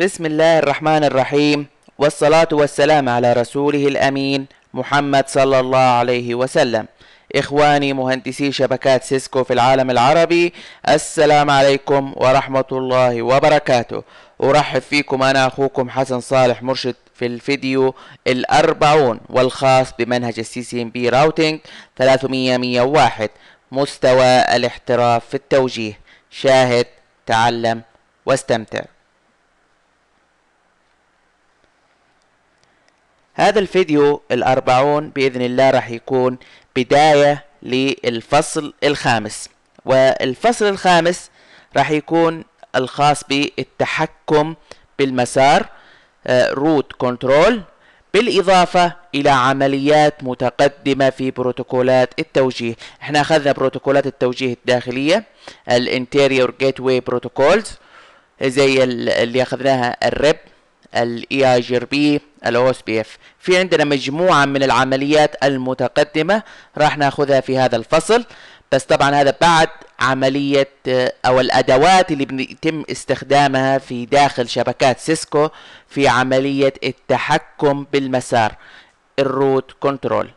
بسم الله الرحمن الرحيم والصلاة والسلام على رسوله الأمين محمد صلى الله عليه وسلم إخواني مهندسي شبكات سيسكو في العالم العربي السلام عليكم ورحمة الله وبركاته أرحب فيكم أنا أخوكم حسن صالح مرشد في الفيديو الأربعون والخاص بمنهج السي سي ام بي راوتينج 301 مستوى الاحتراف في التوجيه شاهد تعلم واستمتع هذا الفيديو الأربعون بإذن الله راح يكون بداية للفصل الخامس والفصل الخامس راح يكون الخاص بالتحكم بالمسار روت آه، كنترول بالإضافة إلى عمليات متقدمة في بروتوكولات التوجيه احنا أخذنا بروتوكولات التوجيه الداخلية الانتيريور جيت واي بروتوكولز زي اللي أخذناها الريب الاي اي جي بي الاو اس بي اف في عندنا مجموعه من العمليات المتقدمه راح ناخذها في هذا الفصل بس طبعا هذا بعد عملية أو الأدوات اللي بيتم استخدامها في داخل شبكات سيسكو في عملية التحكم بالمسار الروت كنترول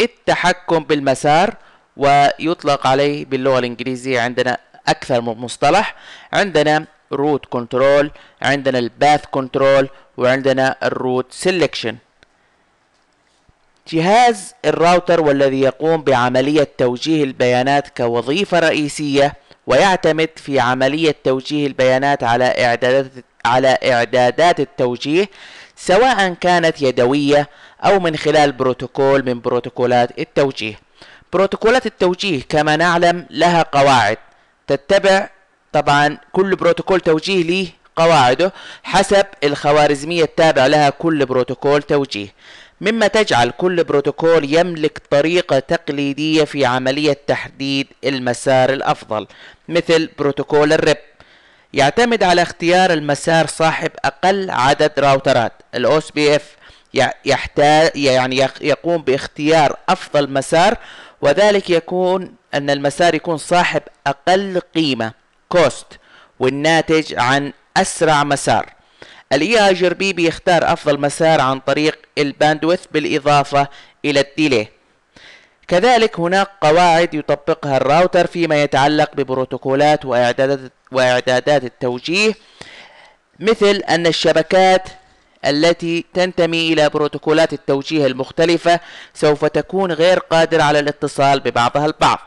التحكم بالمسار ويطلق عليه باللغة الإنجليزية عندنا أكثر من مصطلح عندنا الروت كنترول عندنا الباث كنترول وعندنا الروت سيلكشن جهاز الراوتر والذي يقوم بعملية توجيه البيانات كوظيفة رئيسية ويعتمد في عملية توجيه البيانات على إعدادات على إعدادات التوجيه سواء كانت يدوية أو من خلال بروتوكول من بروتوكولات التوجيه. بروتوكولات التوجيه كما نعلم لها قواعد تتبع طبعا كل بروتوكول توجيه ليه قواعده حسب الخوارزمية التابع لها كل بروتوكول توجيه مما تجعل كل بروتوكول يملك طريقة تقليدية في عملية تحديد المسار الأفضل مثل بروتوكول الرب يعتمد على اختيار المسار صاحب أقل عدد راوترات الأوس بي اف يحتاج يعني يقوم باختيار أفضل مسار وذلك يكون أن المسار يكون صاحب أقل قيمة كوست والناتج عن أسرع مسار الاي اي بيختار أفضل مسار عن طريق الباندوث بالإضافة إلى الديلي كذلك هناك قواعد يطبقها الراوتر فيما يتعلق ببروتوكولات وإعدادات التوجيه مثل أن الشبكات التي تنتمي إلى بروتوكولات التوجيه المختلفة سوف تكون غير قادرة على الاتصال ببعضها البعض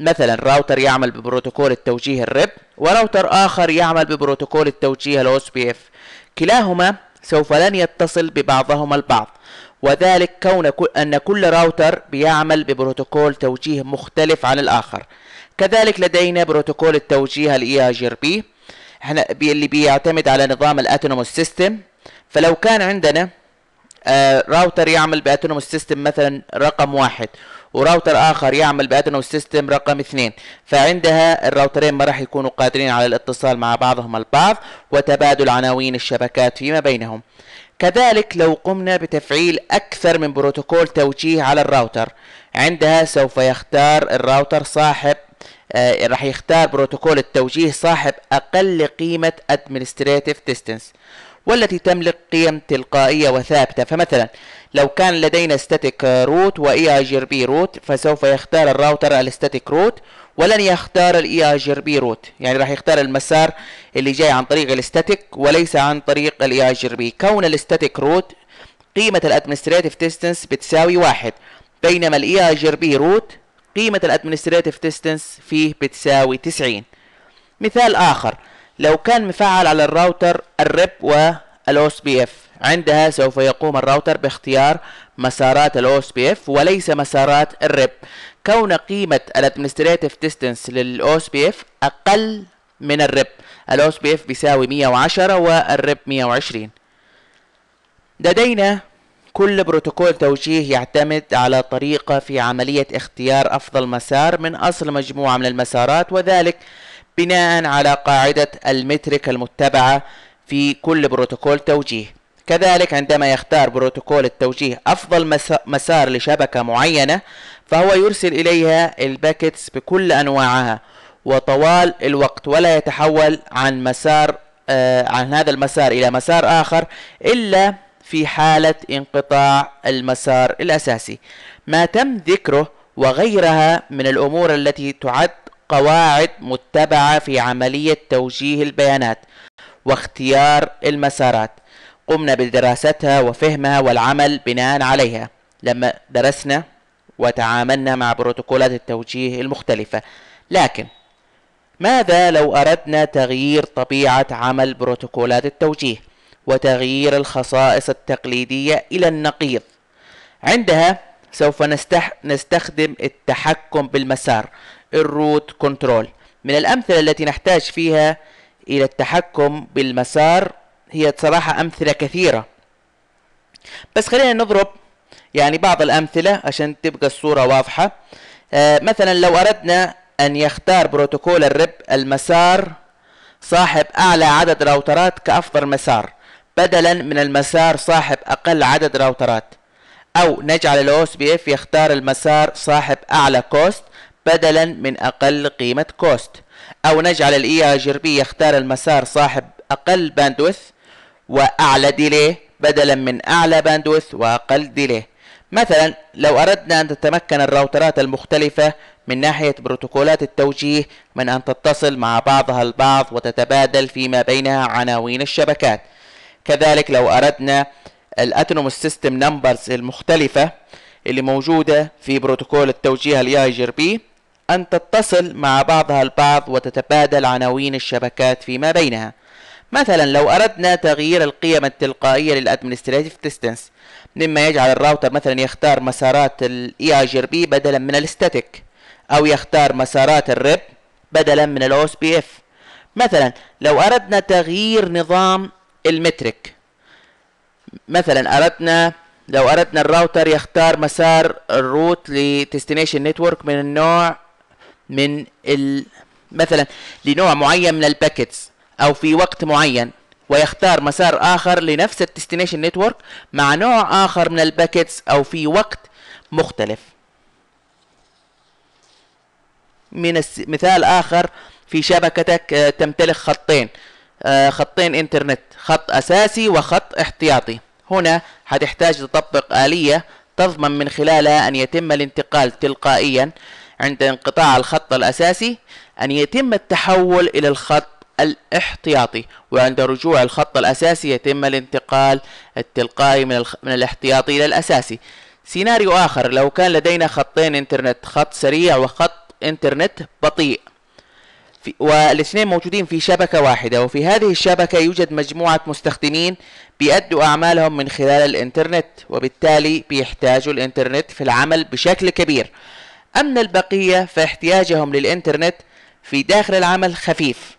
مثلا راوتر يعمل ببروتوكول التوجيه الرب وراوتر آخر يعمل ببروتوكول التوجيه الأوس بي اف كلاهما سوف لن يتصل ببعضهما البعض وذلك كون أن كل راوتر بيعمل ببروتوكول توجيه مختلف عن الآخر كذلك لدينا بروتوكول التوجيه الاي اي جي بي احنا اللي بيعتمد على نظام الاتونوموس سيستم فلو كان عندنا آه راوتر يعمل باتونوموس سيستم مثلا رقم واحد وراوتر اخر يعمل بادنو سيستم رقم اثنين فعندها الراوترين ما راح يكونوا قادرين على الاتصال مع بعضهم البعض وتبادل عناوين الشبكات فيما بينهم كذلك لو قمنا بتفعيل أكثر من بروتوكول توجيه على الراوتر عندها سوف يختار الراوتر صاحب آه راح يختار بروتوكول التوجيه صاحب أقل قيمة Administrative Distance والتي تملك قيم تلقائية وثابتة فمثلا لو كان لدينا static root و EIGRB root فسوف يختار الراوتر static روت ولن يختار الاي اي e root بي روت يعني راح يختار المسار اللي جاي عن طريق static وليس عن طريق الاي اي e كون ال بي كون قيمة روت قيمه distance بتساوي واحد بينما الاي اي e root قيمة بي روت قيمه فيه بتساوي 90 مثال اخر لو كان مفعل على الراوتر الرب و الاوس بي اف عندها سوف يقوم الراوتر باختيار مسارات الاوس بي اف وليس مسارات الريب كون قيمة الادمنستريتيف ديستنس للاوس بي اف اقل من الريب الاوس بي اف بيساوي 110 والريب 120 لدينا كل بروتوكول توجيه يعتمد على طريقة في عملية اختيار أفضل مسار من أصل مجموعة من المسارات وذلك بناء على قاعدة المترك المتبعة في كل بروتوكول توجيه كذلك عندما يختار بروتوكول التوجيه أفضل مسار لشبكة معينة فهو يرسل إليها الباكتس بكل أنواعها وطوال الوقت ولا يتحول عن مسار آه، عن هذا المسار إلى مسار آخر إلا في حالة انقطاع المسار الأساسي ما تم ذكره وغيرها من الأمور التي تعد قواعد متبعة في عملية توجيه البيانات واختيار المسارات قمنا بدراستها وفهمها والعمل بناء عليها لما درسنا وتعاملنا مع بروتوكولات التوجيه المختلفة لكن ماذا لو أردنا تغيير طبيعة عمل بروتوكولات التوجيه وتغيير الخصائص التقليدية إلى النقيض عندها سوف نستح... نستخدم التحكم بالمسار الروت كنترول من الأمثلة التي نحتاج فيها إلى التحكم بالمسار هي بصراحة أمثلة كثيرة بس خلينا نضرب يعني بعض الأمثلة عشان تبقى الصورة واضحة آه مثلا لو أردنا أن يختار بروتوكول الرب المسار صاحب أعلى عدد راوترات كأفضل مسار بدلا من المسار صاحب أقل عدد راوترات أو نجعل الأوس بي إف يختار المسار صاحب أعلى كوست بدلا من أقل قيمة كوست أو نجعل الإي بي يختار المسار صاحب أقل باندوث وأعلى ديلي بدلا من أعلى باندوث وأقل ديلي مثلا لو أردنا أن تتمكن الراوترات المختلفة من ناحية بروتوكولات التوجيه من أن تتصل مع بعضها البعض وتتبادل فيما بينها عناوين الشبكات كذلك لو أردنا الأتنوموس سيستم نمبرز المختلفة اللي موجودة في بروتوكول التوجيه الاي جي بي أن تتصل مع بعضها البعض وتتبادل عناوين الشبكات فيما بينها مثلا لو أردنا تغيير القيم التلقائية للأدمنستريتيف ديستنس مما يجعل الراوتر مثلا يختار مسارات الـ EIGRP بدلا من الستاتيك أو يختار مسارات الريب بدلا من الـ OSPF مثلا لو أردنا تغيير نظام المترك مثلا أردنا لو أردنا الراوتر يختار مسار الروت لتستنيشن نتورك من النوع من ال... مثلا لنوع معين من الباكتس او في وقت معين ويختار مسار اخر لنفس الديستنيشن نتورك مع نوع اخر من الباكتس او في وقت مختلف من مثال اخر في شبكتك آه، تمتلك خطين آه، خطين انترنت خط اساسي وخط احتياطي هنا هتحتاج تطبق اليه تضمن من خلالها ان يتم الانتقال تلقائيا عند انقطاع الخط الأساسي أن يتم التحول إلى الخط الاحتياطي وعند رجوع الخط الأساسي يتم الانتقال التلقائي من, الخ... من الاحتياطي إلى الأساسي سيناريو آخر لو كان لدينا خطين إنترنت خط سريع وخط إنترنت بطيء في... والاثنين موجودين في شبكة واحدة وفي هذه الشبكة يوجد مجموعة مستخدمين بيأدوا أعمالهم من خلال الإنترنت وبالتالي بيحتاجوا الإنترنت في العمل بشكل كبير أما البقية فاحتياجهم للإنترنت في داخل العمل خفيف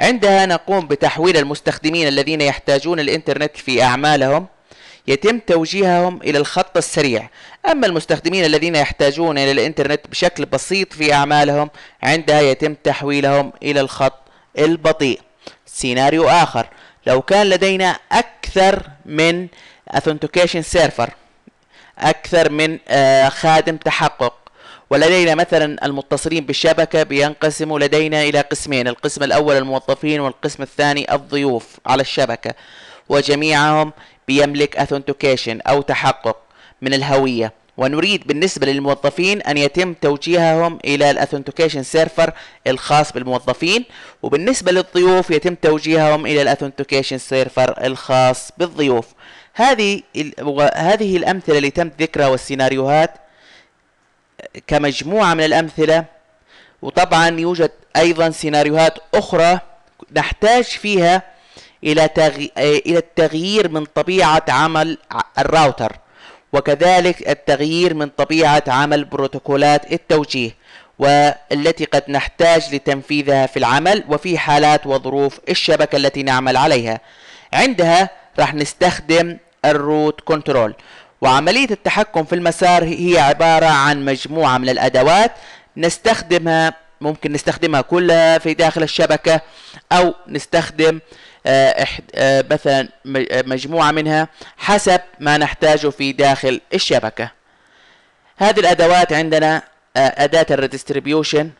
عندها نقوم بتحويل المستخدمين الذين يحتاجون الإنترنت في أعمالهم يتم توجيههم إلى الخط السريع أما المستخدمين الذين يحتاجون إلى الإنترنت بشكل بسيط في أعمالهم عندها يتم تحويلهم إلى الخط البطيء سيناريو آخر لو كان لدينا أكثر من Authentication Server أكثر من آه، خادم تحقق ولدينا مثلا المتصلين بالشبكة بينقسموا لدينا إلى قسمين القسم الأول الموظفين والقسم الثاني الضيوف على الشبكة وجميعهم بيملك أثنتيكيشن أو تحقق من الهوية ونريد بالنسبة للموظفين أن يتم توجيههم إلى الأثنتيكيشن سيرفر الخاص بالموظفين وبالنسبة للضيوف يتم توجيههم إلى الأثنتيكيشن سيرفر الخاص بالضيوف هذه هذه الأمثلة اللي تم ذكرها والسيناريوهات كمجموعة من الأمثلة وطبعا يوجد أيضا سيناريوهات أخرى نحتاج فيها إلى إلى التغيير من طبيعة عمل الراوتر وكذلك التغيير من طبيعة عمل بروتوكولات التوجيه والتي قد نحتاج لتنفيذها في العمل وفي حالات وظروف الشبكة التي نعمل عليها عندها راح نستخدم الروت كنترول وعملية التحكم في المسار هي عبارة عن مجموعة من الأدوات نستخدمها ممكن نستخدمها كلها في داخل الشبكة أو نستخدم آه، آه، مثلا آه، مجموعة منها حسب ما نحتاجه في داخل الشبكة هذه الأدوات عندنا أداة الريدستريبيوشن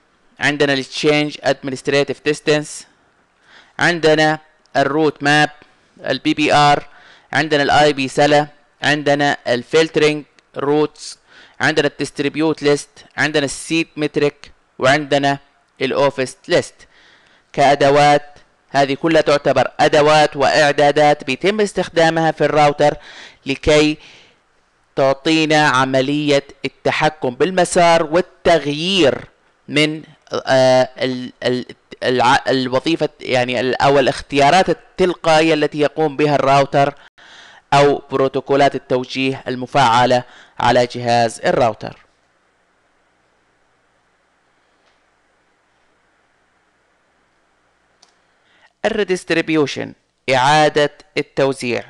عندنا الاتشينج ادمنستريتف ديستنس عندنا الروت ماب البي بي ار عندنا الاي بي سلا عندنا الفلترنج روتس عندنا الديستريبيوت ليست عندنا السيت متريك وعندنا الاوفيس ليست كادوات هذه كلها تعتبر ادوات واعدادات بيتم استخدامها في الراوتر لكي تعطينا عملية التحكم بالمسار والتغيير من آه، الوظيفة يعني أو الاختيارات التلقائية التي يقوم بها الراوتر أو بروتوكولات التوجيه المفعلة على جهاز الراوتر الريديستريبيوشن إعادة التوزيع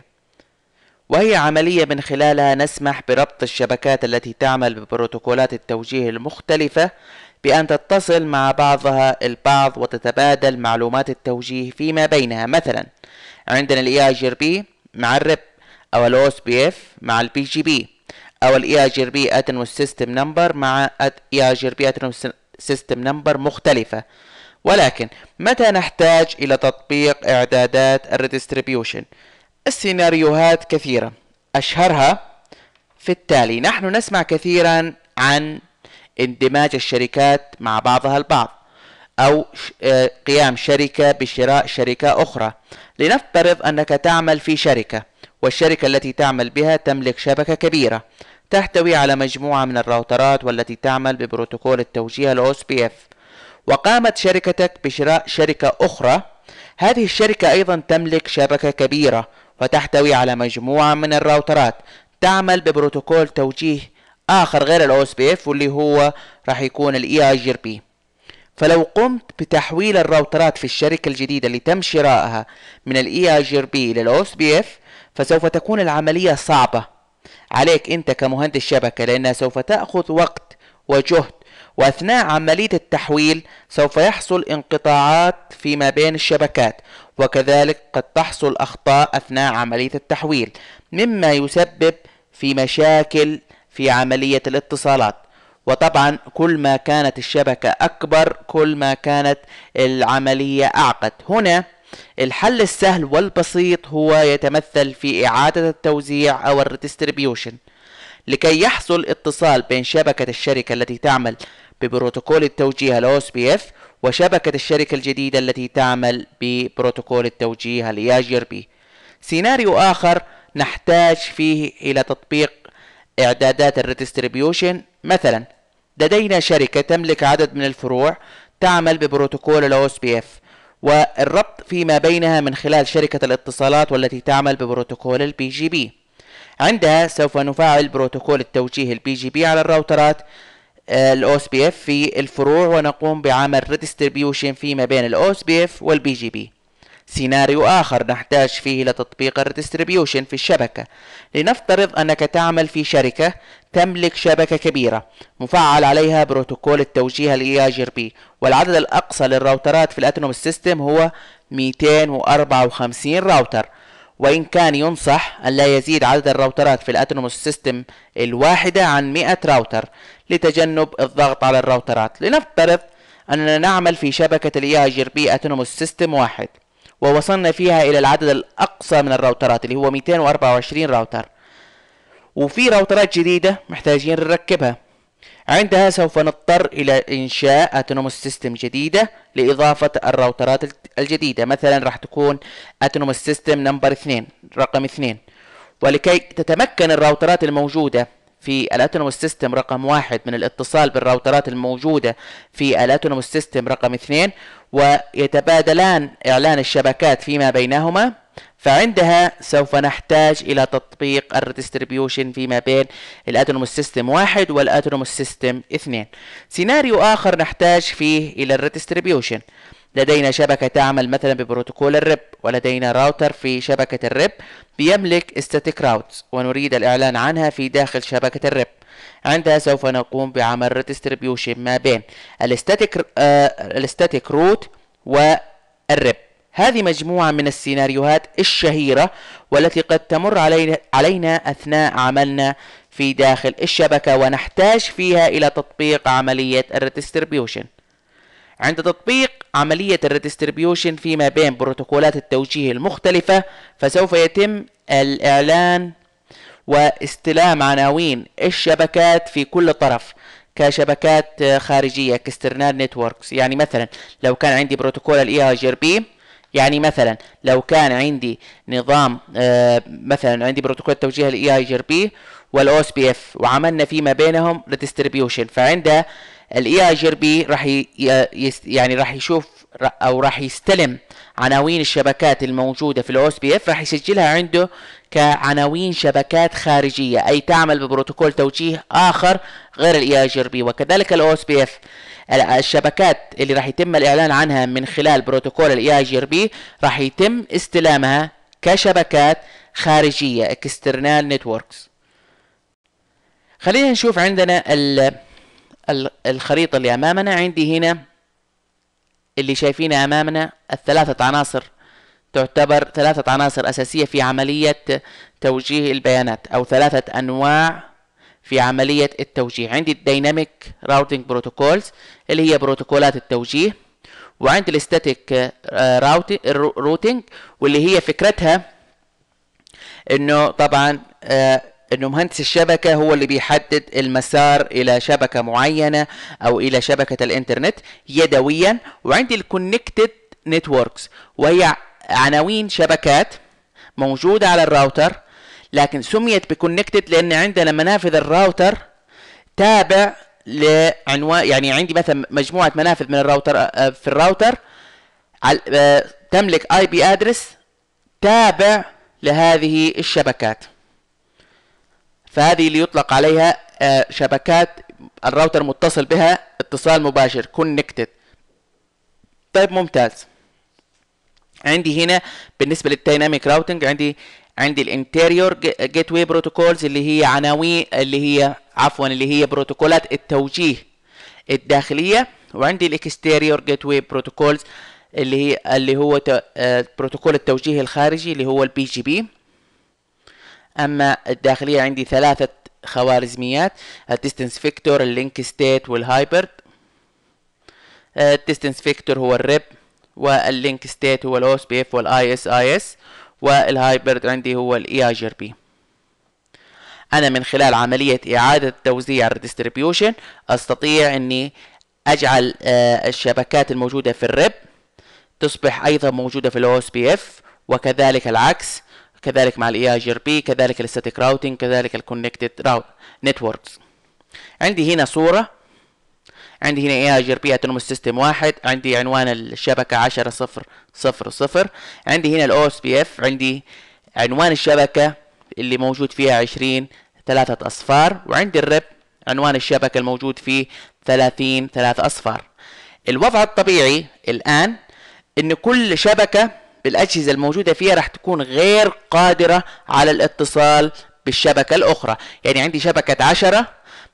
وهي عملية من خلالها نسمح بربط الشبكات التي تعمل ببروتوكولات التوجيه المختلفة بأن تتصل مع بعضها البعض وتتبادل معلومات التوجيه فيما بينها مثلا عندنا ال EIGRP مع الرب او الاوس بي اف مع البي جي بي او الاي اجر بي System Number نمبر مع اي اجر بي Number نمبر مختلفة ولكن متى نحتاج الى تطبيق اعدادات الريدستريبيوشن السيناريوهات كثيرة اشهرها في التالي نحن نسمع كثيرا عن اندماج الشركات مع بعضها البعض أو آه، قيام شركة بشراء شركة أخرى لنفترض أنك تعمل في شركة والشركة التي تعمل بها تملك شبكة كبيرة تحتوي على مجموعة من الراوترات والتي تعمل ببروتوكول التوجيه الـ OSPF وقامت شركتك بشراء شركة أخرى هذه الشركة أيضا تملك شبكة كبيرة وتحتوي على مجموعة من الراوترات تعمل ببروتوكول توجيه آخر غير الـ OSPF واللي هو راح يكون الـ EIGRP فلو قمت بتحويل الراوترات في الشركة الجديدة اللي تم شرائها من الـ EIGRP لل OSPF فسوف تكون العملية صعبة عليك أنت كمهندس شبكة لأنها سوف تأخذ وقت وجهد وأثناء عملية التحويل سوف يحصل انقطاعات فيما بين الشبكات وكذلك قد تحصل أخطاء أثناء عملية التحويل مما يسبب في مشاكل في عملية الاتصالات وطبعا كل ما كانت الشبكة أكبر كل ما كانت العملية أعقد هنا الحل السهل والبسيط هو يتمثل في إعادة التوزيع أو الريدستريبيوشن لكي يحصل اتصال بين شبكة الشركة التي تعمل ببروتوكول التوجيه الـ OSPF وشبكة الشركة الجديدة التي تعمل ببروتوكول التوجيه الـ EIGRP سيناريو آخر نحتاج فيه إلى تطبيق إعدادات الريدستريبيوشن مثلا لدينا شركة تملك عدد من الفروع تعمل ببروتوكول الـ OSPF والربط فيما بينها من خلال شركة الاتصالات والتي تعمل ببروتوكول البي جي بي عندها سوف نفعل بروتوكول التوجيه البي جي بي على الراوترات الاوس بي اف في الفروع ونقوم بعمل ريدستريبيوشن فيما بين الاوس بي اف والبي جي بي سيناريو آخر نحتاج فيه إلى تطبيق الريدستريبيوشن في الشبكة لنفترض أنك تعمل في شركة تملك شبكة كبيرة مفعل عليها بروتوكول التوجيه الـ EIGRP والعدد الأقصى للراوترات في الأتنوم سيستم هو 254 راوتر وإن كان ينصح أن لا يزيد عدد الراوترات في الأتنوم سيستم الواحدة عن 100 راوتر لتجنب الضغط على الراوترات لنفترض أننا نعمل في شبكة الـ EIGRP جي أتنوم سيستم واحد ووصلنا فيها الى العدد الاقصى من الراوترات اللي هو 224 راوتر وفي راوترات جديدة محتاجين نركبها عندها سوف نضطر إلى إنشاء اتنومس سيستم جديدة لإضافة الراوترات الجديدة مثلا راح تكون اتنومس سيستم نمبر 2 رقم 2 ولكي تتمكن الراوترات الموجودة في الاتونوم سيستم رقم واحد من الاتصال بالراوترات الموجودة في الاتونوم سيستم رقم اثنين ويتبادلان اعلان الشبكات فيما بينهما فعندها سوف نحتاج الى تطبيق الريدستريبيوشن فيما بين الاتونوم سيستم واحد والاتونوم سيستم اثنين سيناريو اخر نحتاج فيه الى الريدستريبيوشن لدينا شبكة تعمل مثلا ببروتوكول الرب ولدينا راوتر في شبكة الرب بيملك static routes ونريد الإعلان عنها في داخل شبكة الرب عندها سوف نقوم بعمل ريدستريبيوشن ما بين الاستاتيك آه الاستاتيك روت والرب هذه مجموعة من السيناريوهات الشهيرة والتي قد تمر علينا, علينا أثناء عملنا في داخل الشبكة ونحتاج فيها إلى تطبيق عملية الريدستريبيوشن عند تطبيق عملية الريدستريبيوشن فيما بين بروتوكولات التوجيه المختلفة فسوف يتم الإعلان واستلام عناوين الشبكات في كل طرف كشبكات خارجية كاسترنال نتوركس يعني مثلا لو كان عندي بروتوكول الاي اي بي يعني مثلا لو كان عندي نظام آه، مثلا عندي بروتوكول توجيه الاي اي بي والاو اس بي اف وعملنا فيما بينهم ريدستريبيوشن فعندها الاي اي جر بي راح يعني راح يشوف او راح يستلم عناوين الشبكات الموجوده في الاو اس بي اف راح يسجلها عنده كعناوين شبكات خارجيه اي تعمل ببروتوكول توجيه اخر غير الاي اي جر بي وكذلك الاو اس بي اف الشبكات اللي راح يتم الاعلان عنها من خلال بروتوكول الاي اي جر بي راح يتم استلامها كشبكات خارجيه اكسترنال نتوركس خلينا نشوف عندنا ال الخريطة اللي أمامنا عندي هنا اللي شايفينها أمامنا الثلاثة عناصر تعتبر ثلاثة عناصر أساسية في عملية توجيه البيانات أو ثلاثة أنواع في عملية التوجيه عندي الديناميك راوتينج بروتوكولز اللي هي بروتوكولات التوجيه وعندي الاستاتيك آه، روتينج واللي هي فكرتها انه طبعا آه، انه مهندس الشبكه هو اللي بيحدد المسار الى شبكه معينه او الى شبكه الانترنت يدويا وعندي الكونكتد نتوركس وهي عناوين شبكات موجوده على الراوتر لكن سميت بكونكتد لان عندنا منافذ الراوتر تابع لعنوان يعني عندي مثلا مجموعه منافذ من الراوتر آه، آه، في الراوتر آه، تملك اي بي ادرس تابع لهذه الشبكات فهذه اللي يطلق عليها آه، شبكات الراوتر متصل بها اتصال مباشر كونكتد طيب ممتاز عندي هنا بالنسبه للديناميك راوتنج عندي عندي الانتيريور جيت واي بروتوكولز اللي هي عناوين اللي هي عفوا اللي هي بروتوكولات التوجيه الداخليه وعندي الاكستيريور جيت واي بروتوكولز اللي هي اللي هو آه، بروتوكول التوجيه الخارجي اللي هو البي جي بي اما الداخليه عندي ثلاثه خوارزميات الديستنس فيكتور اللينك ستيت والهايبرد آه، الديستنس فيكتور هو الريب واللينك ستيت هو الاو اس بي اف والاي اس اي اس والهايبرد عندي هو الاي اجر بي انا من خلال عمليه اعاده توزيع الديستريبيوشن استطيع اني اجعل آه، الشبكات الموجوده في الريب تصبح ايضا موجوده في الاو اس بي اف وكذلك العكس كذلك مع الاي اي جي بي كذلك الاستاتيك راوتنج كذلك الكونكتد راوت نتوركس عندي هنا صوره عندي هنا اي اي جي بي اتونوموس سيستم واحد عندي عنوان الشبكه 10 صفر صفر صفر عندي هنا الاو اس بي اف عندي عنوان الشبكه اللي موجود فيها 20 ثلاثة أصفار وعندي الرب عنوان الشبكة الموجود فيه ثلاثين ثلاثة أصفار الوضع الطبيعي الآن إن كل شبكة بالأجهزة الموجودة فيها راح تكون غير قادرة على الاتصال بالشبكة الأخرى يعني عندي شبكة 10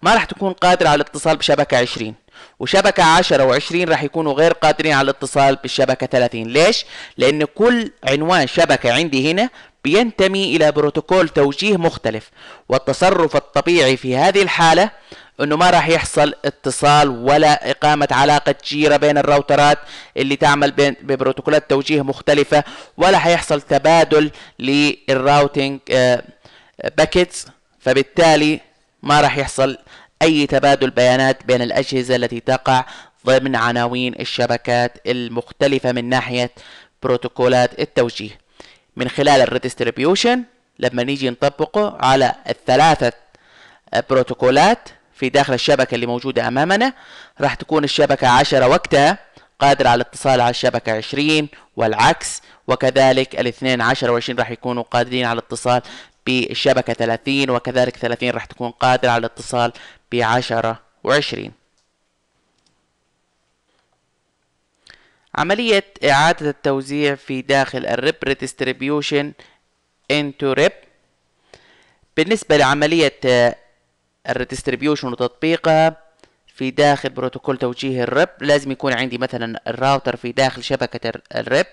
ما راح تكون قادرة على الاتصال بشبكة 20 وشبكة 10 و20 راح يكونوا غير قادرين على الاتصال بالشبكة 30 ليش؟ لأن كل عنوان شبكة عندي هنا بينتمي إلى بروتوكول توجيه مختلف والتصرف الطبيعي في هذه الحالة انه ما راح يحصل اتصال ولا اقامه علاقه جيره بين الراوترات اللي تعمل بين ببروتوكولات توجيه مختلفه ولا حيحصل تبادل للراوتينج آه، باكيتس فبالتالي ما راح يحصل اي تبادل بيانات بين الاجهزه التي تقع ضمن عناوين الشبكات المختلفه من ناحيه بروتوكولات التوجيه من خلال الريدستريبيوشن لما نيجي نطبقه على الثلاثه آه، بروتوكولات في داخل الشبكة اللي موجودة أمامنا راح تكون الشبكة عشرة وقتها قادر على الاتصال على الشبكة عشرين والعكس وكذلك الاثنين عشرة وعشرين راح يكونوا قادرين على الاتصال بالشبكة ثلاثين وكذلك ثلاثين راح تكون قادرة على الاتصال بعشرة وعشرين عملية إعادة التوزيع في داخل الريب ريديستريبيوشن انتو ريب بالنسبة لعملية الريدستريبيوشن وتطبيقها في داخل بروتوكول توجيه الرب لازم يكون عندي مثلا الراوتر في داخل شبكة الرب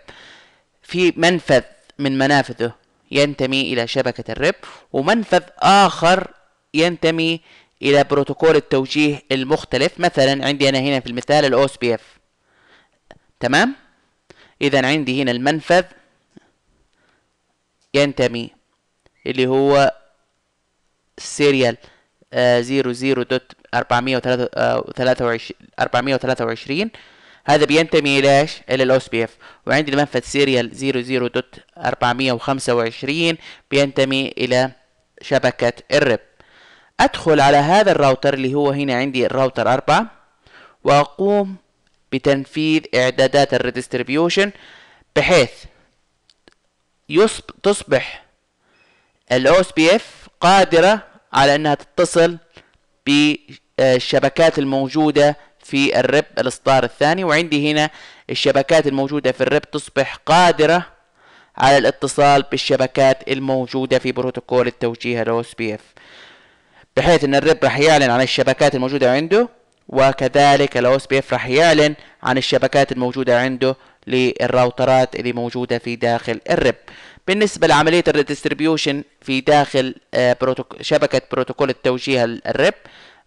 في منفذ من منافذه ينتمي إلى شبكة الرب ومنفذ آخر ينتمي إلى بروتوكول التوجيه المختلف مثلا عندي أنا هنا في المثال الـ OSPF تمام إذا عندي هنا المنفذ ينتمي اللي هو السيريال 00.423 آه، آه، هذا بينتمي إلى إيش؟ إلى الأوس بي إف وعندي المنفذ سيريال 00.425 بينتمي إلى شبكة الرب أدخل على هذا الراوتر اللي هو هنا عندي الراوتر 4 وأقوم بتنفيذ إعدادات الريدستريبيوشن بحيث يصب تصبح الأوس بي إف قادرة على انها تتصل بالشبكات الموجودة في الرب الاصدار الثاني وعندي هنا الشبكات الموجودة في الرب تصبح قادرة على الاتصال بالشبكات الموجودة في بروتوكول التوجيه الاوس بي اف بحيث ان الرب راح يعلن عن الشبكات الموجودة عنده وكذلك الاوس بي اف راح يعلن عن الشبكات الموجودة عنده للراوترات اللي موجودة في داخل الرب بالنسبة لعملية الريدستريبيوشن في داخل آه، بروتوك... شبكة بروتوكول التوجيه الريب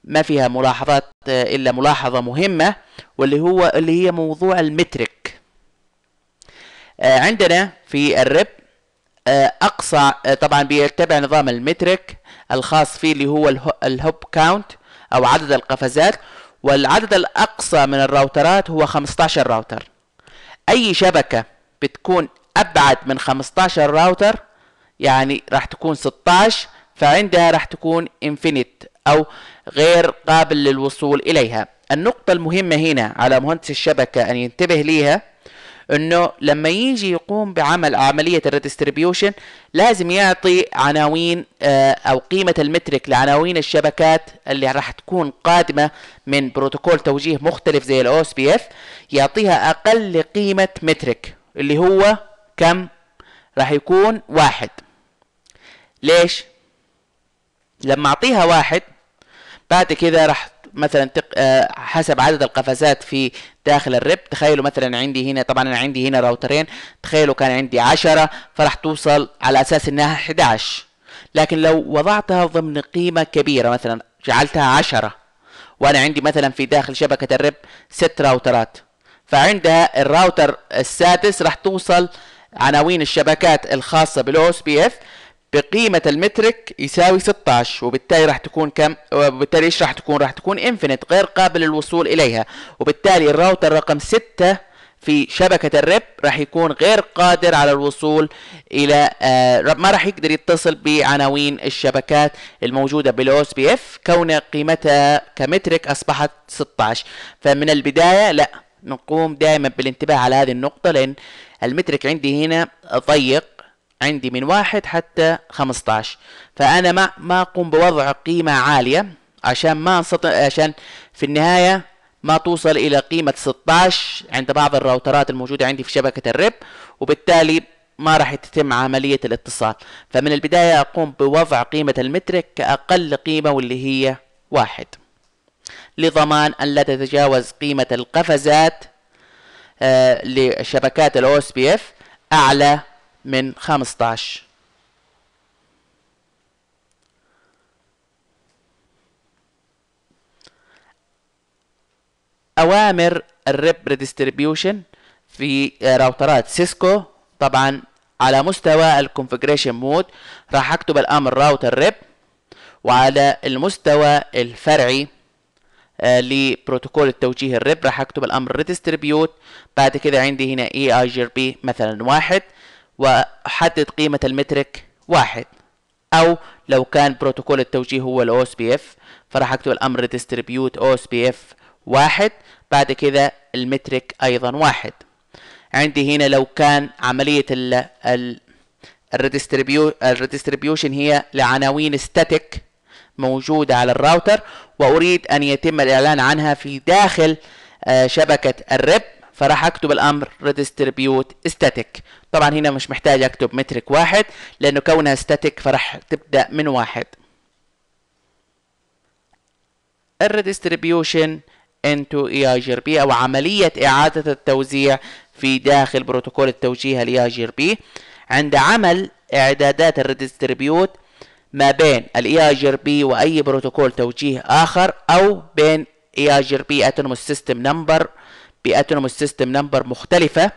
ما فيها ملاحظات آه، إلا ملاحظة مهمة واللي هو اللي هي موضوع المترك آه، عندنا في الريب أقصى طبعا بيتبع نظام المترك الخاص فيه اللي هو الهوب كاونت أو عدد القفزات والعدد الأقصى من الراوترات هو 15 راوتر أي شبكة بتكون ابعد من 15 راوتر يعني راح تكون 16 فعندها راح تكون انفينيت او غير قابل للوصول اليها النقطة المهمة هنا على مهندس الشبكة ان ينتبه ليها انه لما يجي يقوم بعمل عملية الريدستريبيوشن لازم يعطي عناوين آه، او قيمة المترك لعناوين الشبكات اللي راح تكون قادمة من بروتوكول توجيه مختلف زي الاو اس بي اف يعطيها اقل قيمة مترك اللي هو كم راح يكون واحد ليش لما اعطيها واحد بعد كذا راح مثلا تق... آه، حسب عدد القفزات في داخل الرب تخيلوا مثلا عندي هنا طبعا انا عندي هنا راوترين تخيلوا كان عندي عشرة فراح توصل على اساس انها 11 لكن لو وضعتها ضمن قيمه كبيره مثلا جعلتها 10 وانا عندي مثلا في داخل شبكه الرب ست راوترات فعندها الراوتر السادس راح توصل عناوين الشبكات الخاصة بالاو اس بي اف بقيمة المترك يساوي 16 وبالتالي راح تكون كم وبالتالي ايش راح تكون راح تكون انفينيت غير قابل للوصول اليها وبالتالي الراوتر رقم 6 في شبكة الريب راح يكون غير قادر على الوصول إلى آه ما راح يقدر يتصل بعناوين الشبكات الموجودة اس بي اف كون قيمتها كمترك أصبحت 16 فمن البداية لا نقوم دائما بالانتباه على هذه النقطة لأن المترك عندي هنا ضيق عندي من واحد حتى 15 فأنا ما ما أقوم بوضع قيمة عالية عشان ما عشان في النهاية ما توصل إلى قيمة 16 عند بعض الراوترات الموجودة عندي في شبكة الرب وبالتالي ما راح تتم عملية الاتصال فمن البداية أقوم بوضع قيمة المترك كأقل قيمة واللي هي واحد لضمان أن لا تتجاوز قيمة القفزات آه، لشبكات الـ OSPF أعلى من 15 أوامر الريب ريديستريبيوشن في راوترات سيسكو طبعا على مستوى الكونفجريشن مود راح اكتب الامر راوتر ريب وعلى المستوى الفرعي آه، لبروتوكول التوجيه الريب راح اكتب الامر ريديستريبيوت بعد كده عندي هنا اي اي جي بي مثلا واحد واحدد قيمه المترك واحد او لو كان بروتوكول التوجيه هو الاو اس بي اف فراح اكتب الامر ريديستريبيوت اس بي اف واحد بعد كده المترك ايضا واحد عندي هنا لو كان عمليه ال الريديستريبيوشن هي لعناوين ستاتيك موجودة على الراوتر وأريد أن يتم الإعلان عنها في داخل آه، شبكة الرب فراح اكتب الامر redistribute static طبعا هنا مش محتاج اكتب مترك واحد لانه كونها static فراح تبدا من واحد redistribution انتو اي e جي ار بي او عمليه اعاده التوزيع في داخل بروتوكول التوجيه الاي جي ار بي عند عمل اعدادات الريدستريبيوت ما بين الاي الاياجر بي واي بروتوكول توجيه اخر او بين اي اياجر بي اتونوموس سيستم نمبر باتونوموس سيستم نمبر مختلفه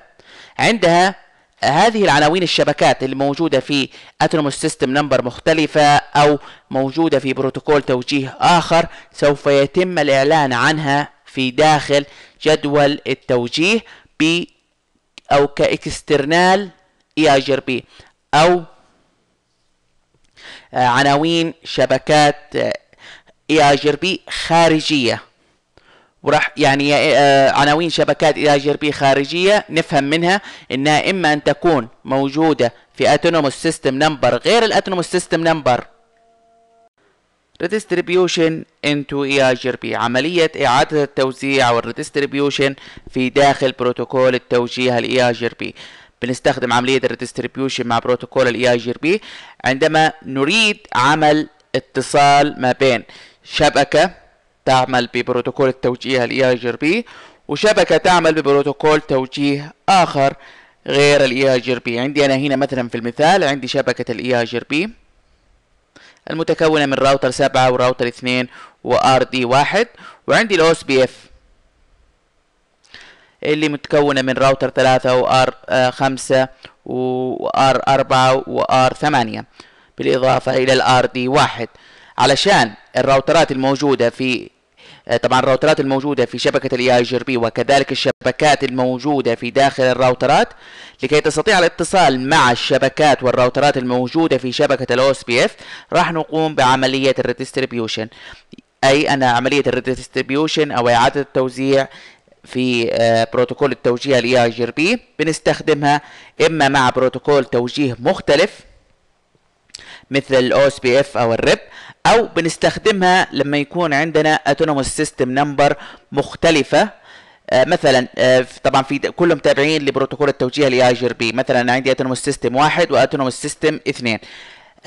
عندها هذه العناوين الشبكات اللي موجودة في اتونوموس سيستم نمبر مختلفة أو موجودة في بروتوكول توجيه آخر سوف يتم الإعلان عنها في داخل جدول التوجيه ب أو كإكسترنال بي أو آه، عناوين شبكات آه، اي اجر بي خارجيه وراح يعني آه، عناوين شبكات اي اجر بي خارجيه نفهم منها انها اما ان تكون موجوده في اتونوموس سيستم نمبر غير الاتونوموس سيستم نمبر ريديستريبيوشن انتو اي اجر بي عملية إعادة التوزيع والريديستريبيوشن في داخل بروتوكول التوجيه الاي ال بي بنستخدم عمليه الريدستريبيوشن مع بروتوكول الاي اي بي عندما نريد عمل اتصال ما بين شبكه تعمل ببروتوكول التوجيه الاي اي بي وشبكه تعمل ببروتوكول توجيه اخر غير الاي اي بي عندي انا هنا مثلا في المثال عندي شبكه الاي اي بي المتكونه من راوتر 7 وراوتر 2 وار دي 1 وعندي الاوس بي اف اللي متكونة من راوتر 3 وار 5 وار 4 وار 8 بالإضافة إلى الار دي واحد علشان الراوترات الموجودة في آه، طبعا الراوترات الموجودة في شبكة الاي اي جي بي وكذلك الشبكات الموجودة في داخل الراوترات لكي تستطيع الاتصال مع الشبكات والراوترات الموجودة في شبكة الاو اس بي اف راح نقوم بعملية الريدستريبيوشن اي ان عملية الريدستريبيوشن او اعادة التوزيع في آه، بروتوكول التوجيه الاي اي جي بي بنستخدمها اما مع بروتوكول توجيه مختلف مثل الاو اس بي اف او الريب او بنستخدمها لما يكون عندنا اتونوموس سيستم نمبر مختلفه آه، مثلا آه، طبعا في كلهم تابعين لبروتوكول التوجيه الاي اي جي بي مثلا عندي اتونوموس سيستم واحد واتونوموس سيستم اثنين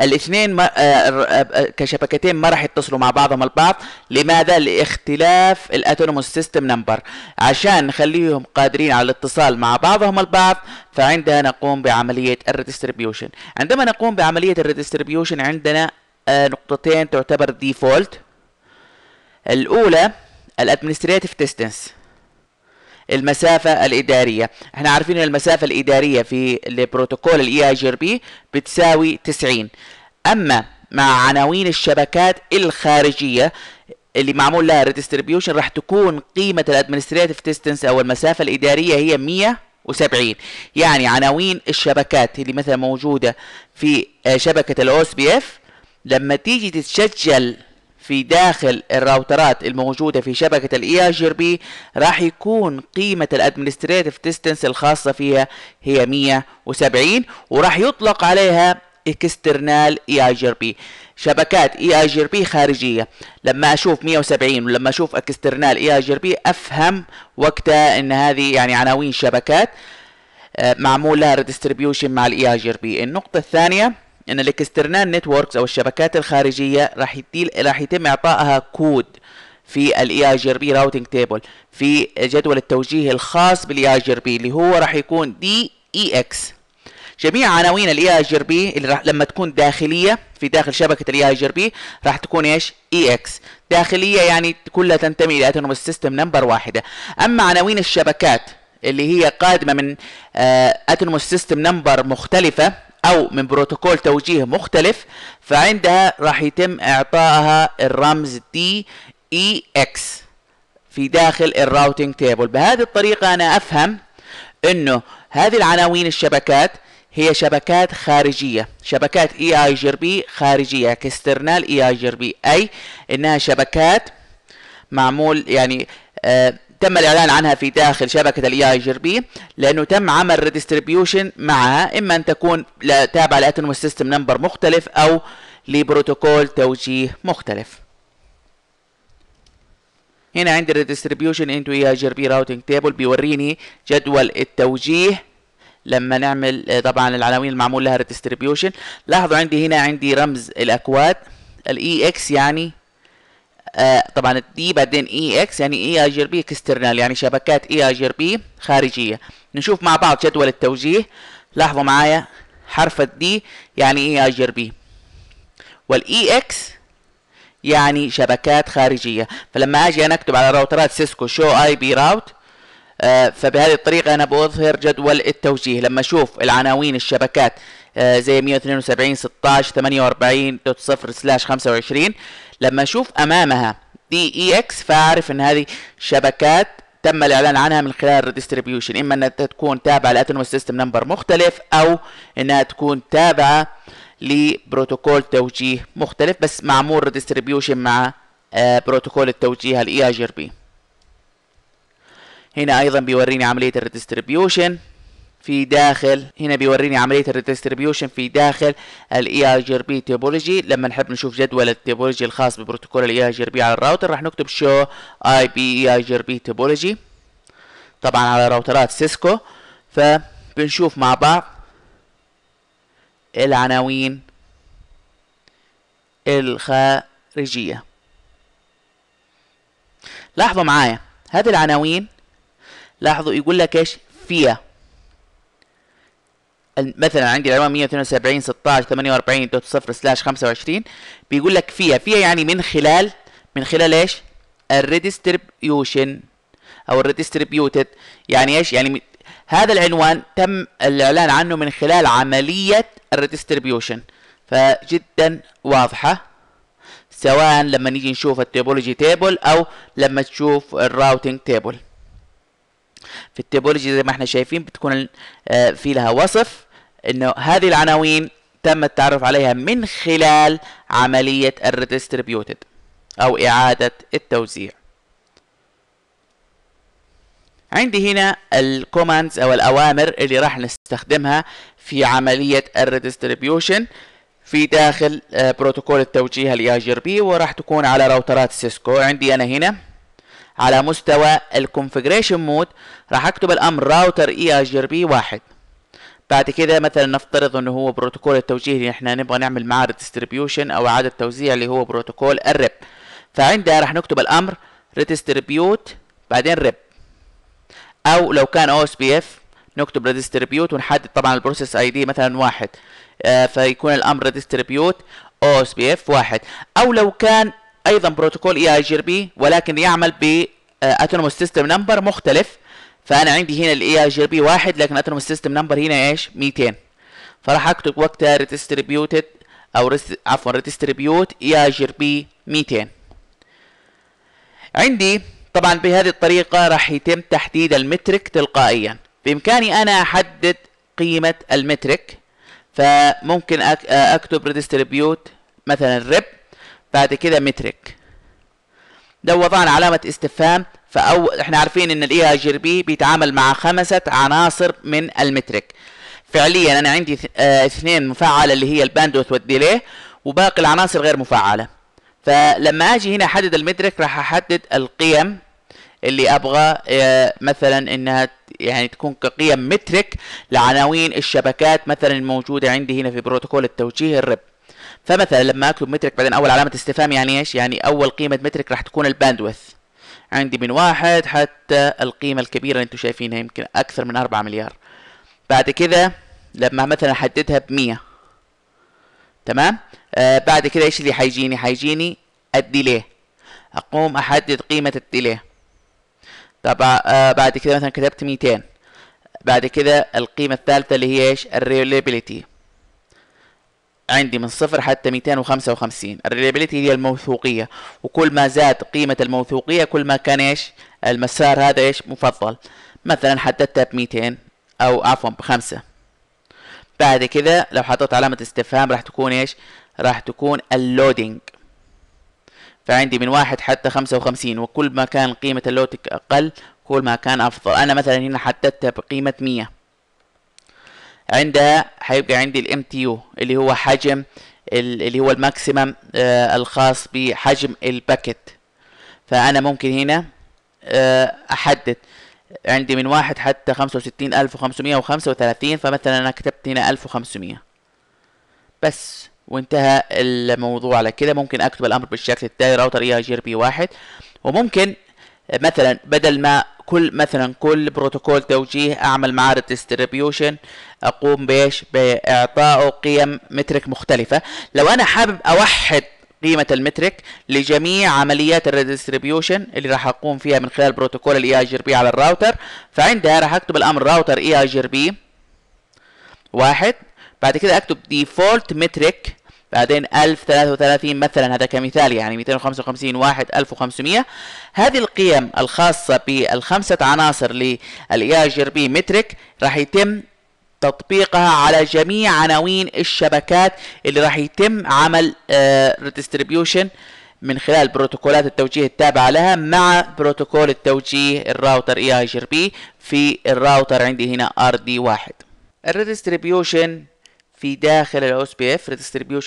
الاثنين آه، آه، آه، كشبكتين ما راح يتصلوا مع بعضهم البعض لماذا لاختلاف الاتونوموس سيستم نمبر عشان نخليهم قادرين على الاتصال مع بعضهم البعض فعندها نقوم بعمليه الريديستريبيوشن عندما نقوم بعمليه الريديستريبيوشن عندنا نقطتين تعتبر ديفولت الاولى الادمنستريتيف ديستنس المسافة الإدارية احنا عارفين ان المسافة الإدارية في البروتوكول الاي اي بي بتساوي 90 اما مع عناوين الشبكات الخارجية اللي معمول لها ريديستريبيوشن راح تكون قيمة الادمنستريتيف ديستنس او المسافة الإدارية هي 170 يعني عناوين الشبكات اللي مثلا موجودة في آه، شبكة الاوس بي اف لما تيجي تتسجل في داخل الراوترات الموجودة في شبكة الاي اجر بي راح يكون قيمة Administrative ديستنس الخاصة فيها هي 170 وراح يطلق عليها اكسترنال اي اي جي بي شبكات اي اي جي بي خارجيه لما اشوف 170 ولما اشوف اكسترنال اي اي جي بي افهم وقتها ان هذه يعني عناوين شبكات معمول لها ريدستريبيوشن مع الاي اي جي بي النقطه الثانيه ان الاكسترنال نتوركس او الشبكات الخارجيه راح راح يتم اعطائها كود في الاي اي جي بي راوتنج تيبل في جدول التوجيه الخاص بالاي اي جي بي اللي هو راح يكون دي اي اكس جميع عناوين الاي اي جي بي اللي راح لما تكون داخليه في داخل شبكه الاي اي جي بي راح تكون ايش؟ اي اكس داخليه يعني كلها تنتمي الى سيستم نمبر واحده اما عناوين الشبكات اللي هي قادمه من اتونوموس سيستم نمبر مختلفه او من بروتوكول توجيه مختلف فعندها راح يتم اعطائها الرمز تي اي اكس في داخل الراوتنج تيبل بهذه الطريقه انا افهم انه هذه العناوين الشبكات هي شبكات خارجية شبكات اي اي جر بي خارجية كسترنال اي اي جر بي اي انها شبكات معمول يعني آه تم الاعلان عنها في داخل شبكه الاي اي جي بي لانه تم عمل ريديستريبيوشن معها اما ان تكون تابعه لاتنوس سيستم نمبر مختلف او لبروتوكول توجيه مختلف هنا عندي الريديستريبيوشن انتو اي اي جي بي راوتنج تيبل بيوريني جدول التوجيه لما نعمل طبعا العناوين المعمول لها ريديستريبيوشن لاحظوا عندي هنا عندي رمز الاكواد الاي اكس e يعني آه، طبعا دي بعدين اي e، اكس يعني اي اجر بي اكسترنال يعني شبكات اي اجر بي خارجيه نشوف مع بعض جدول التوجيه لاحظوا معايا حرف الدي يعني اي اجر بي والاي اكس يعني شبكات خارجيه فلما اجي انا اكتب على راوترات سيسكو شو اي بي راوت فبهذه الطريقه انا بظهر جدول التوجيه لما اشوف العناوين الشبكات آه، زي 172 16 48 دوت 0 سلاش 25 لما اشوف امامها دي اي اكس فاعرف ان هذه شبكات تم الاعلان عنها من خلال الريديستريبيوشن اما انها تكون تابعه لاتنوس سيستم نمبر مختلف او انها تكون تابعه لبروتوكول توجيه مختلف بس معمول ريديستريبيوشن مع آه، بروتوكول التوجيه الاي اي جي بي هنا ايضا بيوريني عمليه الريديستريبيوشن في داخل هنا بيوريني عمليه الريديستريبيوشن في داخل الاي اي جي بي توبولوجي لما نحب نشوف جدول التوبولوجي الخاص ببروتوكول الاي اي جي بي على الراوتر راح نكتب شو اي بي اي جر جي بي توبولوجي طبعا على راوترات سيسكو فبنشوف مع بعض العناوين الخارجيه لاحظوا معايا هذه العناوين لاحظوا يقول لك ايش فيها مثلا عندي العنوان 172 16 48 دوت صفر سلاش 25 بيقول لك فيها فيها يعني من خلال من خلال ايش؟ الريديستريبيوشن او الريديستريبيوتد يعني ايش؟ يعني هذا العنوان تم الاعلان عنه من خلال عمليه الريديستريبيوشن فجدا واضحه سواء لما نيجي نشوف التوبولوجي تيبل او لما تشوف الراوتنج تيبل في التيبولوجي زي ما احنا شايفين بتكون آه، في لها وصف انه هذه العناوين تم التعرف عليها من خلال عملية الريدستريبيوتد أو إعادة التوزيع عندي هنا الكوماندز أو الأوامر اللي راح نستخدمها في عملية الريدستريبيوشن في داخل آه، بروتوكول التوجيه الاي جي بي وراح تكون على راوترات سيسكو عندي أنا هنا على مستوى الكونفجريشن مود راح اكتب الامر راوتر اي اش بي واحد بعد كده مثلا نفترض انه هو بروتوكول التوجيه اللي احنا نبغى نعمل معاه ريدستريبيوشن او اعاده توزيع اللي هو بروتوكول الريب فعندها راح نكتب الامر ريدستريبيوت بعدين ريب او لو كان او اس بي اف نكتب ريدستريبيوت ونحدد طبعا البروسيس اي دي مثلا واحد آه، فيكون الامر ريدستريبيوت او اس بي اف واحد او لو كان ايضا بروتوكول اي اي جي بي ولكن يعمل ب اتونوموس سيستم نمبر مختلف فانا عندي هنا الاي اي جي بي واحد لكن اتونوموس سيستم نمبر هنا ايش 200 فراح اكتب وقتها ريدستريبيوتد او عفوا ريدستريبيوت اي اي جي بي 200 عندي طبعا بهذه الطريقه راح يتم تحديد المترك تلقائيا بامكاني انا احدد قيمه المترك فممكن آه، اكتب ريديستريبيوت مثلا ريب بعد كده مترك ده وضعنا علامة استفهام فأو احنا عارفين ان الاي اجر بي بيتعامل مع خمسة عناصر من المترك فعليا انا عندي آه، اثنين مفعلة اللي هي الباندوث والديلي وباقي العناصر غير مفعلة فلما اجي هنا احدد المترك راح احدد القيم اللي ابغى آه، مثلا انها يعني تكون كقيم مترك لعناوين الشبكات مثلا الموجودة عندي هنا في بروتوكول التوجيه الرب فمثلا لما اكتب مترك بعدين اول علامه استفهام يعني ايش يعني اول قيمه مترك راح تكون الباندوث عندي من واحد حتى القيمه الكبيره اللي انتم شايفينها يمكن اكثر من 4 مليار بعد كده لما مثلا احددها ب 100 تمام آه بعد كده ايش اللي حيجيني؟ حيجيني الديلي اقوم احدد قيمه الديلي طبعا آه بعد كده مثلا كتبت 200 بعد كده القيمه الثالثه اللي هي ايش الريليبيليتي عندي من صفر حتى 255 الريليبيليتي هي الموثوقية وكل ما زاد قيمة الموثوقية كل ما كان ايش المسار هذا ايش مفضل مثلا حددتها ب 200 او عفوا بخمسة بعد كذا لو حطيت علامة استفهام راح تكون ايش راح تكون اللودينج فعندي من واحد حتى خمسة وخمسين وكل ما كان قيمة اللودينج أقل كل ما كان أفضل أنا مثلا هنا حددتها بقيمة مية عندها هيبقى عندي الام تي يو اللي هو حجم اللي هو الماكسيمم آه، الخاص بحجم الباكت فانا ممكن هنا آه، احدد عندي من واحد حتى خمسة وستين ألف وخمسمية وخمسة وثلاثين فمثلا أنا كتبت هنا ألف وخمسمية بس وانتهى الموضوع على كده ممكن أكتب الأمر بالشكل التالي راوتر اي جي بي واحد وممكن مثلا بدل ما كل مثلا كل بروتوكول توجيه اعمل معاه ديستريبيوشن اقوم بايش باعطائه قيم مترك مختلفه لو انا حابب اوحد قيمة المترك لجميع عمليات الريديستريبيوشن اللي راح اقوم فيها من خلال بروتوكول الاي اي جي بي على الراوتر فعندها راح اكتب الامر راوتر اي اي جي بي واحد بعد كده اكتب ديفولت مترك بعدين 1033 مثلا هذا كمثال يعني 255 واحد 1500 هذه القيم الخاصة بالخمسة عناصر للإي جر بي مترك راح يتم تطبيقها على جميع عناوين الشبكات اللي راح يتم عمل ريديستريبيوشن آه، من خلال بروتوكولات التوجيه التابعة لها مع بروتوكول التوجيه الراوتر اي اي جي بي في الراوتر عندي هنا ار دي واحد الريديستريبيوشن في داخل الـ بي اف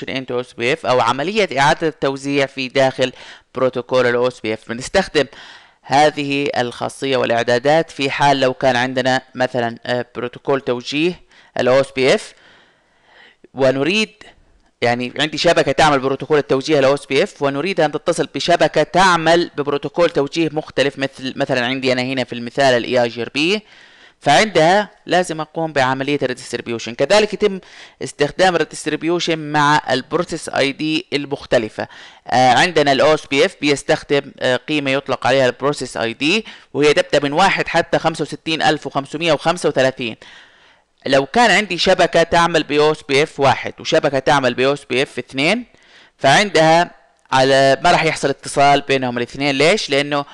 into OSPF او عمليه اعاده التوزيع في داخل بروتوكول الـ بي اف بنستخدم هذه الخاصيه والاعدادات في حال لو كان عندنا مثلا آه، بروتوكول توجيه الـ بي اف ونريد يعني عندي شبكه تعمل بروتوكول التوجيه الـ OSPF بي اف ونريد ان تتصل بشبكه تعمل ببروتوكول توجيه مختلف مثل مثلا عندي انا هنا في المثال الاي اي جي بي فعندها لازم اقوم بعمليه الريدستريبيوشن كذلك يتم استخدام الريدستريبيوشن مع البروسيس اي دي المختلفه آه، عندنا عندنا اس بي اف بيستخدم آه، قيمه يطلق عليها البروسيس اي دي وهي تبدا من واحد حتى 65535 لو كان عندي شبكه تعمل اس بي اف واحد وشبكه تعمل اس بي اف اثنين فعندها على ما راح يحصل اتصال بينهم الاثنين ليش؟ لانه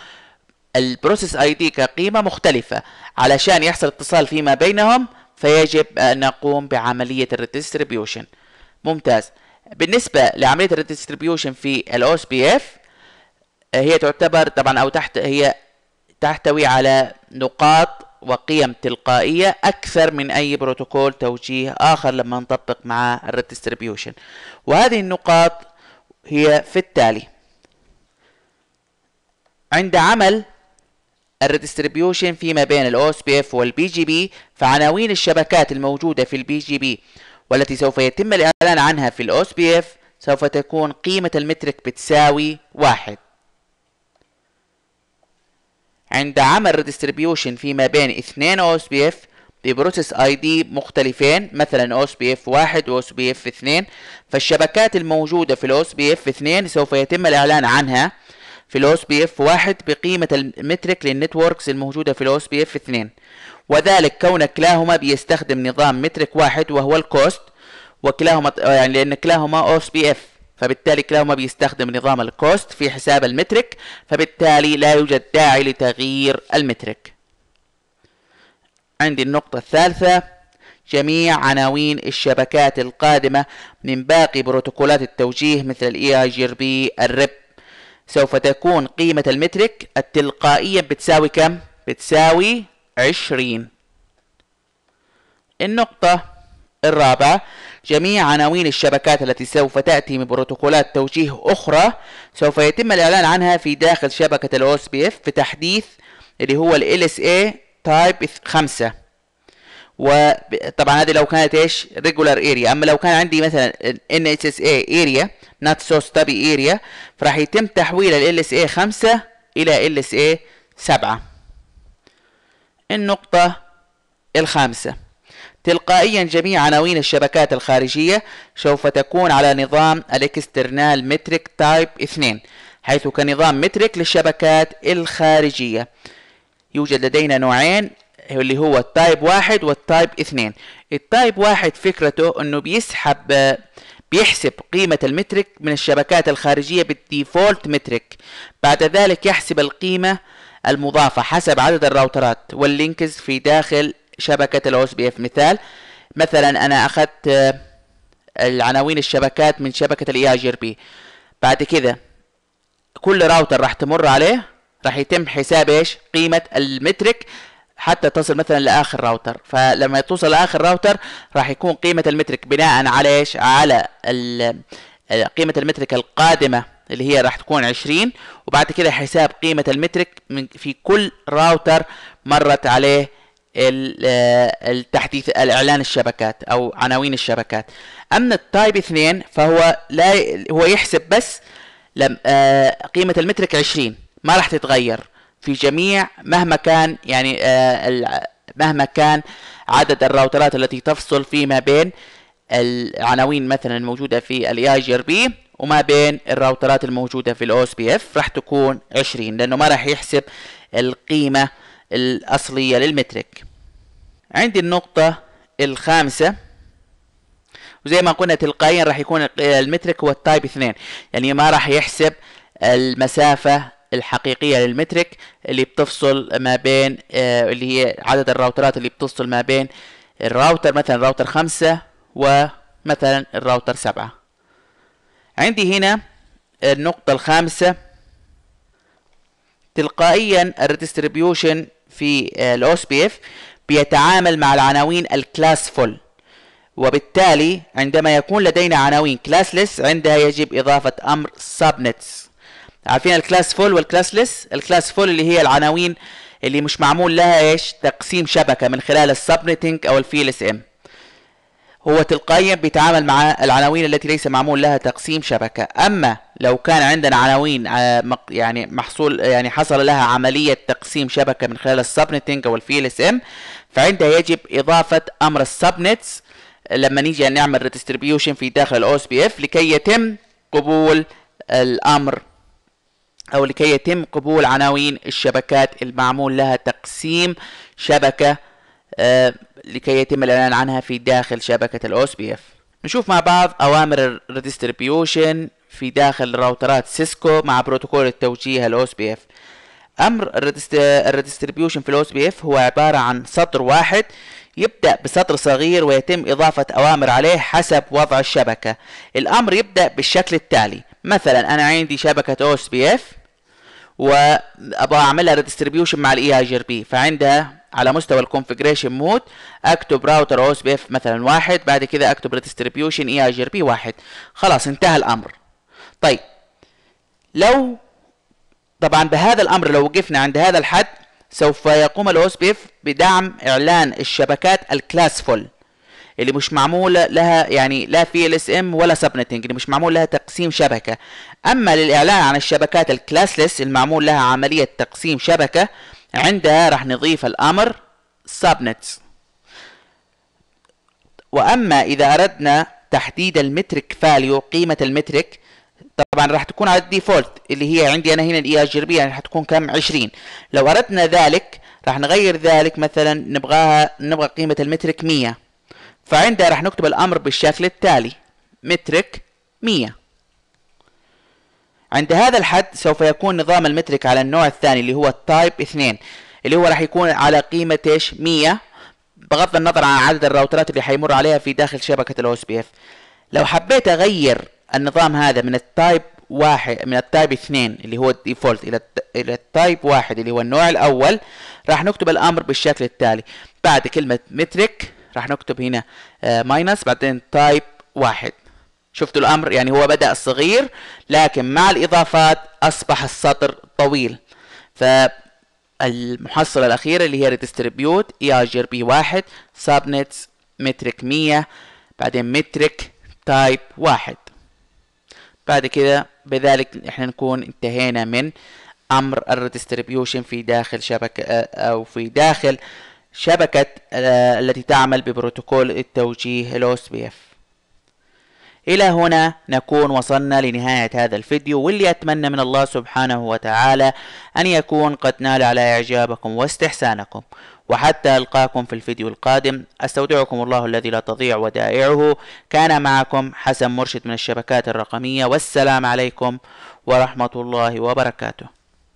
البروسيس اي دي كقيمة مختلفة علشان يحصل اتصال فيما بينهم فيجب أن نقوم بعملية الريديستريبيوشن ممتاز بالنسبة لعملية الريديستريبيوشن في الأوس بي اف هي تعتبر طبعا أو تحت هي تحتوي على نقاط وقيم تلقائية أكثر من أي بروتوكول توجيه آخر لما نطبق مع الريديستريبيوشن وهذه النقاط هي في التالي عند عمل الريدستريبيوشن فيما بين الاو اس بي اف والبي جي بي فعناوين الشبكات الموجودة في البي جي بي والتي سوف يتم الإعلان عنها في الاو اس بي اف سوف تكون قيمة المترك بتساوي واحد عند عمل ريدستريبيوشن فيما بين اثنين او اس بي اف ببروسيس اي دي مختلفين مثلا او اس بي اف واحد واو اس بي اف اثنين فالشبكات الموجودة في الاو اس بي اف اثنين سوف يتم الإعلان عنها في الـ بي اف واحد بقيمة المترك للنتوركس الموجودة في الـ بي اف اثنين وذلك كون كلاهما بيستخدم نظام مترك واحد وهو الكوست وكلاهما يعني لأن كلاهما OSPF بي اف فبالتالي كلاهما بيستخدم نظام الكوست في حساب المترك فبالتالي لا يوجد داعي لتغيير المترك عندي النقطة الثالثة جميع عناوين الشبكات القادمة من باقي بروتوكولات التوجيه مثل الاي اي جي بي الريب سوف تكون قيمة المترك التلقائية بتساوي كم؟ بتساوي عشرين النقطة الرابعة جميع عناوين الشبكات التي سوف تأتي من بروتوكولات توجيه أخرى سوف يتم الإعلان عنها في داخل شبكة الـ OSPF في تحديث اللي هو ال LSA Type 5 وطبعا هذه لو كانت ايش ريجولار اريا اما لو كان عندي مثلا ان اتش اس اي اريا نوت سو ستابي اريا فراح يتم تحويل ال اس اي 5 الى ال اس اي 7 النقطة الخامسة تلقائيا جميع عناوين الشبكات الخارجية سوف تكون على نظام الاكسترنال مترك تايب 2 حيث كنظام مترك للشبكات الخارجية يوجد لدينا نوعين اللي هو التايب واحد والتايب اثنين التايب واحد فكرته انه بيسحب بيحسب قيمة المترك من الشبكات الخارجية بالديفولت مترك بعد ذلك يحسب القيمة المضافة حسب عدد الراوترات واللينكز في داخل شبكة الاوس بي اف مثال مثلا انا اخذت آه، العناوين الشبكات من شبكة الاي جير بي بعد كذا كل راوتر راح تمر عليه راح يتم حساب ايش قيمة المترك حتى تصل مثلا لاخر راوتر فلما توصل لاخر راوتر راح يكون قيمه المترك بناء على ايش على قيمه المترك القادمه اللي هي راح تكون 20 وبعد كده حساب قيمه المترك من في كل راوتر مرت عليه التحديث الاعلان الشبكات او عناوين الشبكات اما التايب 2 فهو لا هو يحسب بس لم آه، قيمه المترك 20 ما راح تتغير في جميع مهما كان يعني آه، مهما كان عدد الراوترات التي تفصل فيما بين العناوين مثلا الموجودة في الاي اي جي بي وما بين الراوترات الموجودة في الاو اس بي اف راح تكون 20 لانه ما راح يحسب القيمة الاصلية للمترك عندي النقطة الخامسة وزي ما قلنا تلقائيا راح يكون المترك هو التايب 2 يعني ما راح يحسب المسافة الحقيقيه للمترك اللي بتفصل ما بين آه، اللي هي عدد الراوترات اللي بتفصل ما بين الراوتر مثلا راوتر خمسة ومثلا الراوتر سبعة عندي هنا النقطة الخامسة تلقائيا الريدستريبيوشن في آه، الاوس بي اف بيتعامل مع العناوين الكلاس فول وبالتالي عندما يكون لدينا عناوين كلاسلس عندها يجب إضافة أمر سبنتس عارفين الكلاس فول والكلاس ليس الكلاس فول اللي هي العناوين اللي مش معمول لها ايش تقسيم شبكه من خلال السبنتنج او الفيل اس ام هو تلقائيا بيتعامل مع العناوين التي ليس معمول لها تقسيم شبكه اما لو كان عندنا عناوين آه، يعني محصول يعني حصل لها عمليه تقسيم شبكه من خلال السبنتنج او الفيل اس ام فعندها يجب اضافه امر السبنتس لما نيجي نعمل ريديستريبيوشن في داخل الاو اس بي اف لكي يتم قبول الامر أو لكي يتم قبول عناوين الشبكات المعمول لها تقسيم شبكة آه، لكي يتم الإعلان عنها في داخل شبكة الأوس بي اف نشوف مع بعض أوامر الريديستريبيوشن في داخل راوترات سيسكو مع بروتوكول التوجيه الأوس بي اف أمر الريديستريبيوشن في الأوس بي اف هو عبارة عن سطر واحد يبدأ بسطر صغير ويتم إضافة أوامر عليه حسب وضع الشبكة الأمر يبدأ بالشكل التالي مثلا أنا عندي شبكة أوس بي اف وابغى اعملها ريدستريبيوشن مع الاي اي جي بي فعندها على مستوى الكونفجريشن مود اكتب راوتر او اس بي اف مثلا واحد بعد كده اكتب ريدستريبيوشن اي اي جي بي واحد خلاص انتهى الامر طيب لو طبعا بهذا الامر لو وقفنا عند هذا الحد سوف يقوم الاوس بي اف بدعم اعلان الشبكات الكلاس فول اللي مش معمولة لها يعني لا في ال اس ام ولا سبنتنج اللي مش معمول لها تقسيم شبكة اما للاعلان عن الشبكات الكلاسلس المعمول لها عملية تقسيم شبكة عندها راح نضيف الامر سبنت واما اذا اردنا تحديد المترك فاليو قيمة المترك طبعا راح تكون على الديفولت اللي هي عندي انا هنا الاي الجربية يعني راح تكون كم 20 لو اردنا ذلك راح نغير ذلك مثلا نبغاها نبغى قيمة المترك 100 فعندها راح نكتب الأمر بالشكل التالي مترك 100 عند هذا الحد سوف يكون نظام المترك على النوع الثاني اللي هو التايب 2 اللي هو راح يكون على قيمة ايش 100 بغض النظر عن عدد الراوترات اللي حيمر عليها في داخل شبكة الاو اس بي اف لو حبيت اغير النظام هذا من التايب واحد من التايب اثنين اللي هو الديفولت الى الى التايب واحد اللي هو النوع الاول راح نكتب الامر بالشكل التالي بعد كلمة مترك راح نكتب هنا ماينس آه، بعدين تايب واحد شفتوا الامر يعني هو بدا صغير لكن مع الاضافات اصبح السطر طويل فالمحصله الاخيره اللي هي ريديستريبيوت اي جي بي واحد سابنتس مترك 100 بعدين مترك تايب واحد بعد كده بذلك احنا نكون انتهينا من امر الريديستريبيوشن في داخل شبكه آه، او في داخل شبكة آه، التي تعمل ببروتوكول التوجيه بي اف إلى هنا نكون وصلنا لنهاية هذا الفيديو واللي أتمنى من الله سبحانه وتعالى أن يكون قد نال على إعجابكم واستحسانكم وحتى ألقاكم في الفيديو القادم أستودعكم الله الذي لا تضيع ودائعه كان معكم حسن مرشد من الشبكات الرقمية والسلام عليكم ورحمة الله وبركاته